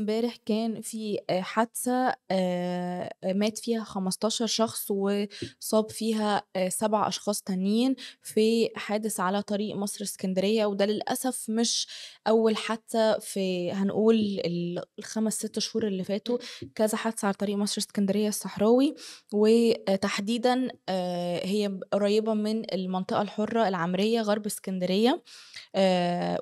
امبارح كان في حادثة مات فيها 15 شخص وصاب فيها سبع أشخاص تانيين في حادث على طريق مصر اسكندرية وده للأسف مش أول حادثة في هنقول الخمس ست شهور اللي فاتوا كذا حادثة على طريق مصر اسكندرية الصحراوي وتحديدا هي قريبة من المنطقة الحرة العمرية غرب اسكندرية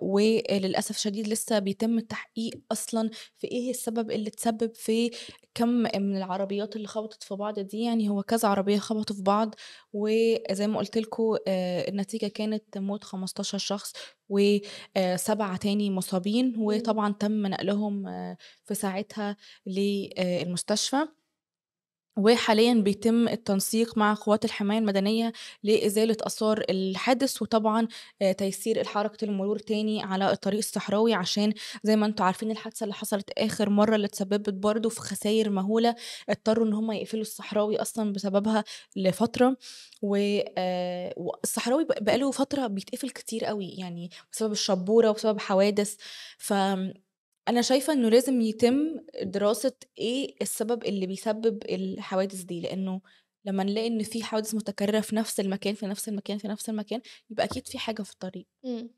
وللأسف شديد لسه بيتم التحقيق أصلا في ايه السبب اللي تسبب في كم من العربيات اللي خبطت في بعض دي يعني هو كذا عربية خبطوا في بعض وزي ما قلت لكم آه، النتيجة كانت موت 15 شخص وسبعة آه، تاني مصابين وطبعا تم نقلهم آه، في ساعتها للمستشفى وحاليا بيتم التنسيق مع قوات الحماية المدنية لإزالة آثار الحادث وطبعا آه، تيسير حركة المرور تاني على الطريق الصحراوي عشان زي ما انتم عارفين الحادثة اللي حصلت آخر مرة اللي اتسببت برضه في خسائر مهولة اضطروا إن هم يقفلوا الصحراوي أصلا بسببها لفترة والصحراوي آه، بقاله فترة بيتقفل كتير قوي يعني بسبب الشبورة وبسبب حوادث ف انا شايفه انه لازم يتم دراسة إيه السبب اللي بيسبب الحوادث دي لأنه لما نلاقي إن في حوادث متكررة في نفس المكان في نفس المكان في نفس المكان يبقى أكيد في حاجة في الطريق م. إمم.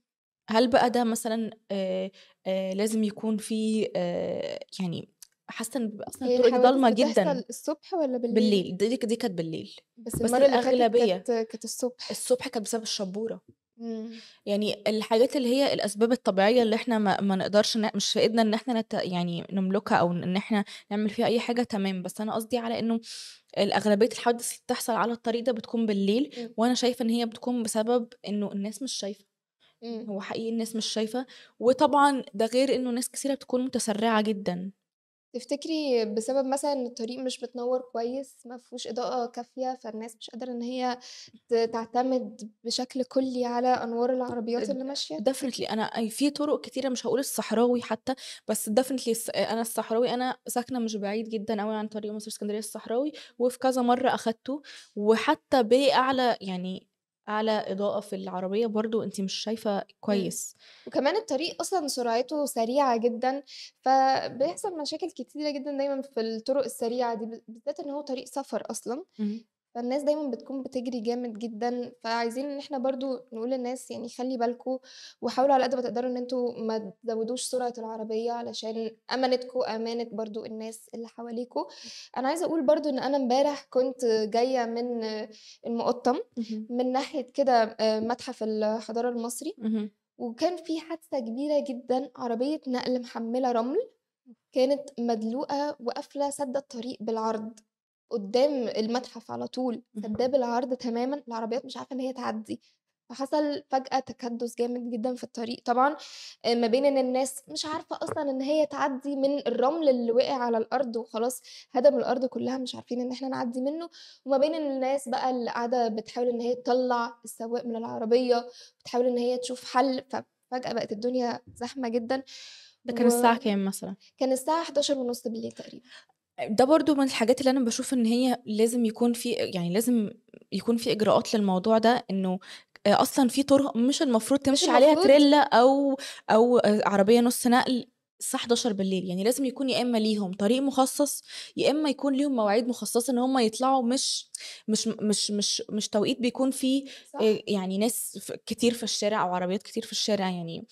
هل بقى ده مثلا آآ آآ لازم يكون في يعني حاسه ان بيبقى اصلا الطرق ضلمه جدا الصبح ولا بالليل؟ بالليل دي دي كانت بالليل بس, بس المره الاغلبيه كانت الصبح الصبح كانت بسبب الشبوره يعني الحاجات اللي هي الاسباب الطبيعيه اللي احنا ما, ما نقدرش ن... مش في ايدنا ان احنا نت... يعني نملكها او ان احنا نعمل فيها اي حاجه تمام بس انا قصدي على انه الاغلبيه الحوادث اللي بتحصل على الطريق ده بتكون بالليل مم. وانا شايفه ان هي بتكون بسبب انه الناس مش شايفه هو حقيقي الناس مش شايفه وطبعا ده غير انه ناس كثيره بتكون متسرعه جدا تفتكري بسبب مثلا ان الطريق مش متنور كويس ما فيهوش اضاءه كافيه فالناس مش قادره ان هي تعتمد بشكل كلي على انوار العربيات اللي ماشيه ديفنتلي انا في طرق كتيره مش هقول الصحراوي حتى بس ديفنتلي انا الصحراوي انا ساكنه مش بعيد جدا قوي عن طريق مصر اسكندريه الصحراوي وفي كذا مره اخدته وحتى باعلى يعني اعلى اضاءه في العربيه برضو انت مش شايفه إمم. كويس وكمان الطريق اصلا سرعته سريعه جدا فبيحصل مشاكل كتيره جدا دايما في الطرق السريعه دي بالذات ان هو طريق سفر اصلا فالناس دايما بتكون بتجري جامد جدا فعايزين ان احنا برضو نقول للناس يعني خلي بالكم وحاولوا على قد ما تقدروا ان انتوا ما تزودوش سرعه العربيه علشان امانتكم امانه برضو الناس اللي حواليكم انا عايزه اقول برضو ان انا امبارح كنت جايه من المقطم من ناحيه كده آه، متحف الحضاره المصري وكان في حادثه كبيره جدا عربيه نقل محمله رمل كانت مدلوقه وقافله سد الطريق بالعرض قدام المتحف على طول سداب العرض تماما العربيات مش عارفه ان هي تعدي فحصل فجأة تكدس جامد جدا في الطريق طبعا آه، ما بين ان الناس مش عارفة اصلا ان هي تعدي من الرمل اللي وقع على الارض وخلاص هدم الارض كلها مش عارفين ان احنا نعدي منه وما بين الناس بقى اللي قاعدة بتحاول ان هي تطلع السواق من العربية بتحاول ان هي تشوف حل ففجأة بقت الدنيا زحمة جدا ده كان الساعة كام مثلا؟ كان الساعة 11 ونص بالليل تقريبا ده برضو من الحاجات اللي أنا بشوف إن هي لازم يكون في يعني لازم يكون في إجراءات للموضوع ده، إنه أصلًا في طرق مش المفروض مش تمشي عليها تريلّا أو أو عربية نُص نقل الساعة 11 بالليل يعني لازم يكون يا إما ليهم طريق مخصص، يا إما يكون ليهم مواعيد مخصصة إن هم يطلعوا مش مش مش مش مش توقيت بيكون فيه صح. يعني ناس كتير في الشارع أو عربيات كتير في الشارع يعني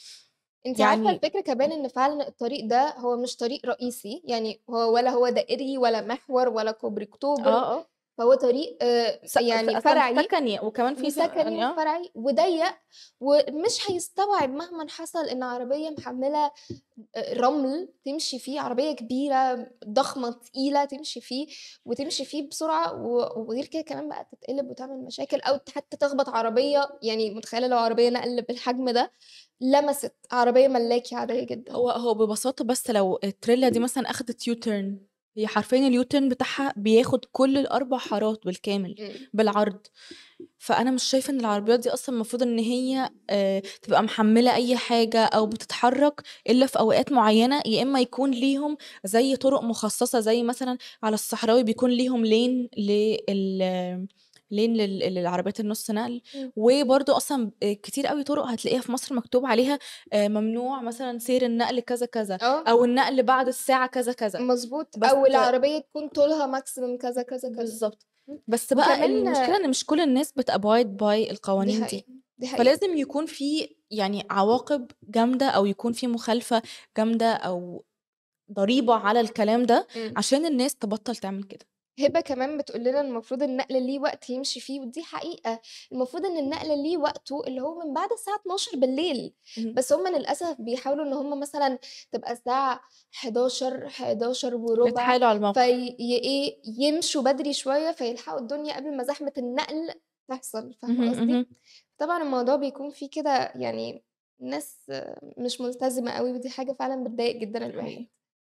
انت عارفه يعني الفكره كمان ان فعلا الطريق ده هو مش طريق رئيسي يعني هو ولا هو دائري ولا محور ولا كوبري اكتوبر اه اه فهو طريق آه، يعني فرعي سكني وكمان في سكني يعني آه. فرعي وضيق ومش هيستوعب مهما حصل ان عربيه محمله آه، رمل تمشي فيه عربيه كبيره ضخمه ثقيله تمشي فيه وتمشي فيه بسرعه وغير كده كمان بقى تتقلب وتعمل مشاكل او حتى تخبط عربيه يعني متخيله لو عربيه نقل بالحجم ده لمست عربيه ملاكي عاديه جدا هو هو ببساطه بس لو التريلا دي مثلا اخدت يو تيرن هي حرفيا اليوتن بتاعها بياخد كل الاربع حارات بالكامل بالعرض فانا مش شايفه ان العربيات دي اصلا المفروض ان هي آه، تبقى محمله اي حاجه او بتتحرك الا في اوقات معينه يا اما يكون ليهم زي طرق مخصصه زي مثلا على الصحراوي بيكون ليهم لين لل لين للعربيات النص نقل إمم. وبرده اصلا كتير قوي طرق هتلاقيها في مصر مكتوب عليها آه، ممنوع مثلا سير النقل كذا كذا أوه. او النقل بعد الساعه كذا كذا مظبوط او العربيه تكون طولها ماكسيمم كذا كذا كذا بالظبط إمم. بس بقى المشكله ان مش كل الناس بتابايد باي القوانين دي, حقيقة. دي. حقيقة. فلازم يكون في يعني عواقب جامده او يكون في مخالفه جامده او ضريبه على الكلام ده م. إمم. عشان الناس تبطل تعمل كده هبة كمان بتقول لنا المفروض النقل ليه وقت يمشي فيه ودي حقيقة، المفروض إن النقل ليه وقته اللي هو من بعد الساعة 12 بالليل بس هم للأسف بيحاولوا إن هم مثلًا تبقى الساعة 11 وربع بيتحايلوا على الموقف. في إيه يمشوا بدري شوية فيلحقوا الدنيا قبل ما زحمة النقل تحصل، فاهمة اهم، قصدي؟ قصدي طبعا الموضوع بيكون فيه كده يعني ناس مش ملتزمة قوي ودي حاجة فعلًا بتضايق جدا الواحد.